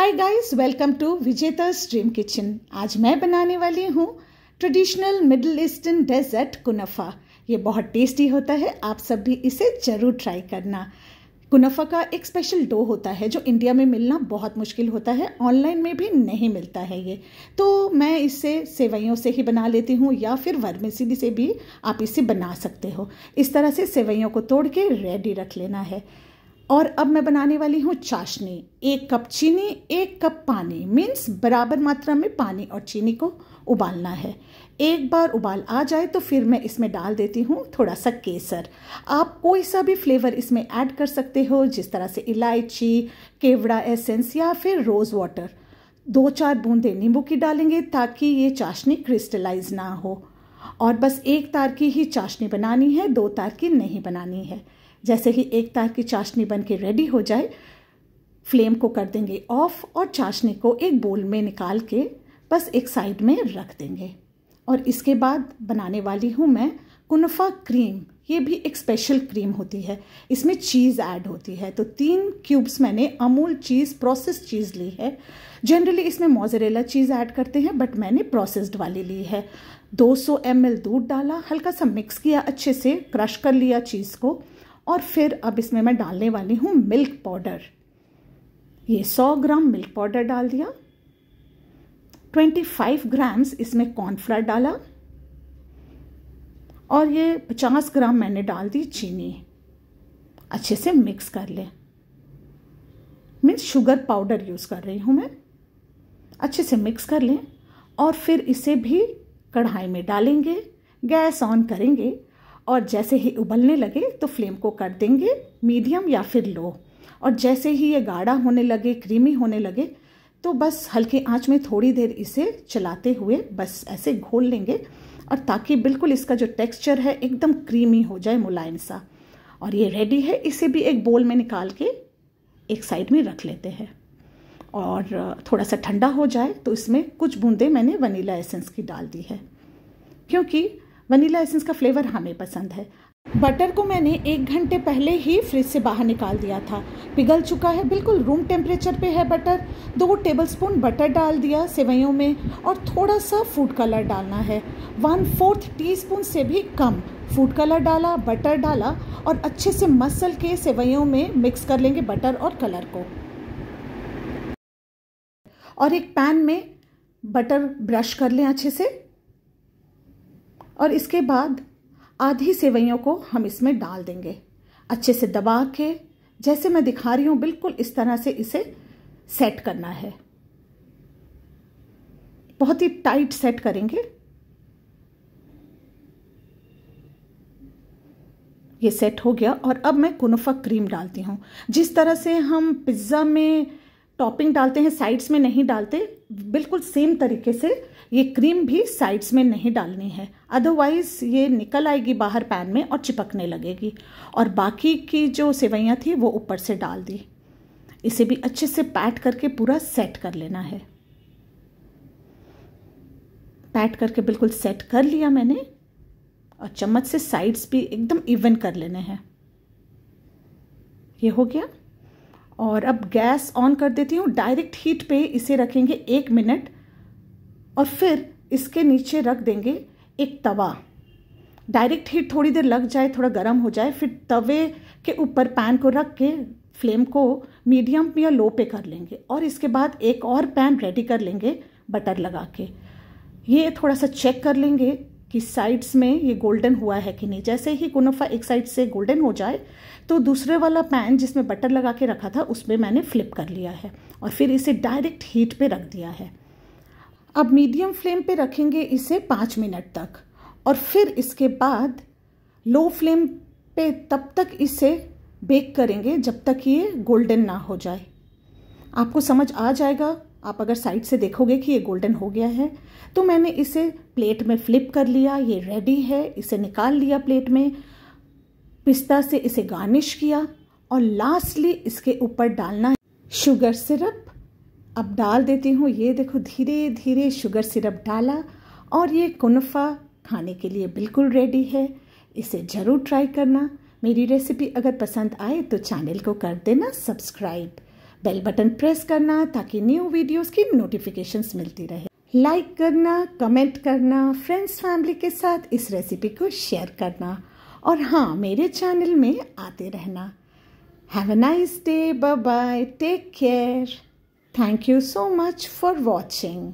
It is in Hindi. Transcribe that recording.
hi guys welcome to Vijeta stream kitchen आज मैं बनाने वाली हूँ traditional middle eastern dessert kunafa ये बहुत टेस्टी होता है आप सब भी इसे ज़रूर ट्राई करना कुनफा का एक स्पेशल डो होता है जो इंडिया में मिलना बहुत मुश्किल होता है ऑनलाइन में भी नहीं मिलता है ये तो मैं इसे सेवैयों से ही बना लेती हूँ या फिर वर्मेसिली से भी आप इसे बना सकते हो इस तरह से सेवैयों को तोड़ के रेडी रख लेना है और अब मैं बनाने वाली हूँ चाशनी एक कप चीनी एक कप पानी मीन्स बराबर मात्रा में पानी और चीनी को उबालना है एक बार उबाल आ जाए तो फिर मैं इसमें डाल देती हूँ थोड़ा सा केसर आप कोई सा भी फ्लेवर इसमें ऐड कर सकते हो जिस तरह से इलायची केवड़ा एसेंस या फिर रोज़ वाटर दो चार बूंदे नींबू की डालेंगे ताकि ये चाशनी क्रिस्टलाइज ना हो और बस एक तार की ही चाशनी बनानी है दो तार की नहीं बनानी है जैसे ही एक तार की चाशनी बन के रेडी हो जाए फ्लेम को कर देंगे ऑफ़ और चाशनी को एक बोल में निकाल के बस एक साइड में रख देंगे और इसके बाद बनाने वाली हूँ मैं कुनफा क्रीम ये भी एक स्पेशल क्रीम होती है इसमें चीज़ ऐड होती है तो तीन क्यूब्स मैंने अमूल चीज़ प्रोसेस्ड चीज़ ली है जनरली इसमें मोजरेला चीज़ ऐड करते हैं बट मैंने प्रोसेस्ड वाली ली है 200 सौ दूध डाला हल्का सा मिक्स किया अच्छे से क्रश कर लिया चीज़ को और फिर अब इसमें मैं डालने वाली हूँ मिल्क पाउडर ये 100 ग्राम मिल्क पाउडर डाल दिया 25 ग्राम्स इसमें कॉर्नफ्लर डाला और ये 50 ग्राम मैंने डाल दी चीनी अच्छे से मिक्स कर लें मीन्स शुगर पाउडर यूज़ कर रही हूँ मैं अच्छे से मिक्स कर लें और फिर इसे भी कढ़ाई में डालेंगे गैस ऑन करेंगे और जैसे ही उबलने लगे तो फ्लेम को कर देंगे मीडियम या फिर लो और जैसे ही ये गाढ़ा होने लगे क्रीमी होने लगे तो बस हल्के आंच में थोड़ी देर इसे चलाते हुए बस ऐसे घोल लेंगे और ताकि बिल्कुल इसका जो टेक्सचर है एकदम क्रीमी हो जाए मुलायम सा और ये रेडी है इसे भी एक बोल में निकाल के एक साइड में रख लेते हैं और थोड़ा सा ठंडा हो जाए तो इसमें कुछ बूंदे मैंने वनीला एसेंस की डाल दी है क्योंकि वनीला एसेंस का फ्लेवर हमें पसंद है बटर को मैंने एक घंटे पहले ही फ्रिज से बाहर निकाल दिया था पिघल चुका है बिल्कुल रूम टेम्परेचर पे है बटर दो टेबलस्पून बटर डाल दिया सेवैयों में और थोड़ा सा फूड कलर डालना है वन फोर्थ टीस्पून से भी कम फूड कलर डाला बटर डाला और अच्छे से मसल के सेवैयों में मिक्स कर लेंगे बटर और कलर को और एक पैन में बटर ब्रश कर लें अच्छे से और इसके बाद आधी सेवैयों को हम इसमें डाल देंगे अच्छे से दबा के जैसे मैं दिखा रही हूँ बिल्कुल इस तरह से इसे सेट करना है बहुत ही टाइट सेट करेंगे ये सेट हो गया और अब मैं कुनफा क्रीम डालती हूँ जिस तरह से हम पिज़्ज़ा में टॉपिंग डालते हैं साइड्स में नहीं डालते बिल्कुल सेम तरीके से ये क्रीम भी साइड्स में नहीं डालनी है अदरवाइज़ ये निकल आएगी बाहर पैन में और चिपकने लगेगी और बाकी की जो सेवैयाँ थी वो ऊपर से डाल दी इसे भी अच्छे से पैट करके पूरा सेट कर लेना है पैट करके बिल्कुल सेट कर लिया मैंने और चम्मच से साइड्स भी एकदम इवन कर लेने हैं ये हो गया और अब गैस ऑन कर देती हूँ डायरेक्ट हीट पे इसे रखेंगे एक मिनट और फिर इसके नीचे रख देंगे एक तवा डायरेक्ट हीट थोड़ी देर लग जाए थोड़ा गर्म हो जाए फिर तवे के ऊपर पैन को रख के फ्लेम को मीडियम या लो पे कर लेंगे और इसके बाद एक और पैन रेडी कर लेंगे बटर लगा के ये थोड़ा सा चेक कर लेंगे कि साइड्स में ये गोल्डन हुआ है कि नहीं जैसे ही गुनाफ़ा एक साइड से गोल्डन हो जाए तो दूसरे वाला पैन जिसमें बटर लगा के रखा था उसमें मैंने फ्लिप कर लिया है और फिर इसे डायरेक्ट हीट पे रख दिया है अब मीडियम फ्लेम पे रखेंगे इसे पाँच मिनट तक और फिर इसके बाद लो फ्लेम पे तब तक इसे बेक करेंगे जब तक ये गोल्डन ना हो जाए आपको समझ आ जाएगा आप अगर साइड से देखोगे कि ये गोल्डन हो गया है तो मैंने इसे प्लेट में फ्लिप कर लिया ये रेडी है इसे निकाल लिया प्लेट में पिस्ता से इसे गार्निश किया और लास्टली इसके ऊपर डालना है शुगर सिरप अब डाल देती हूँ ये देखो धीरे धीरे शुगर सिरप डाला और ये कुनफा खाने के लिए बिल्कुल रेडी है इसे ज़रूर ट्राई करना मेरी रेसिपी अगर पसंद आए तो चैनल को कर देना सब्सक्राइब बेल बटन प्रेस करना ताकि न्यू वीडियोस की नोटिफिकेशंस मिलती रहे लाइक like करना कमेंट करना फ्रेंड्स फैमिली के साथ इस रेसिपी को शेयर करना और हाँ मेरे चैनल में आते रहना have a nice day bye bye take care thank you so much for watching